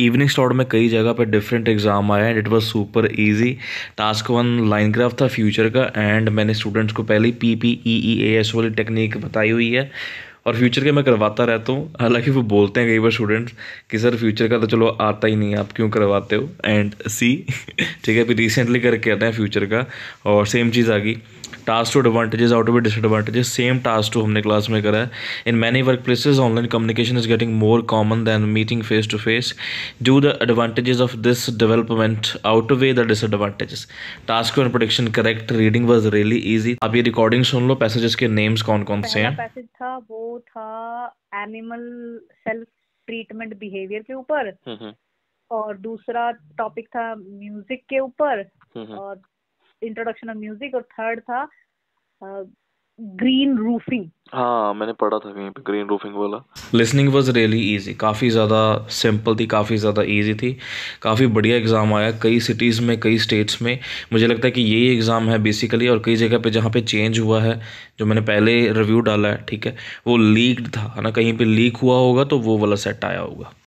evening slot में कई जगह पर डिफरेंट एग्जाम आया and it was super easy task one line craft था फ्यूचर का एंड मैंने स्टूडेंट्स को पहले P P E E A S वाली टेक्निक बताई हुई है और फ्यूचर के मैं करवाता रहता हूँ हालांकि वो बोलते हैं कई बार स्टूडेंट्स कि सर फ्यूचर का तो चलो आता ही नहीं है आप क्यों करवाते हो एंड सी ठीक है अभी रिसेंटली करके आते हैं फ्यूचर का और सेम चीज़ आ गई task two advantages out of disadvantages same task two हमने क्लास में करा है in many work places online communication is getting more common than meeting face to face do the advantages of this development outweigh the disadvantages task and production correct reading was really easy आप ये recording सुन लो passages के names कौन कौन से हैं passage था वो था एनिमल सेल्फ ट्रीटमेंट बिहेवियर के ऊपर और दूसरा टॉपिक था म्यूजिक के ऊपर और इंट्रोडक्शन ऑफ म्यूजिक और थर्ड था ग्रीन रूफिंग हाँ मैंने पढ़ा था कहीं पे ग्रीन रूफिंग वाला लिसनिंग वाज रियली इजी काफ़ी ज़्यादा सिंपल थी काफ़ी ज़्यादा इजी थी काफ़ी बढ़िया एग्ज़ाम आया कई सिटीज़ में कई स्टेट्स में मुझे लगता है कि यही एग्ज़ाम है बेसिकली और कई जगह पे जहाँ पे चेंज हुआ है जो मैंने पहले रिव्यू डाला है ठीक है वो लीक्ड था है ना कहीं पर लीक हुआ होगा तो वो वाला सेट आया होगा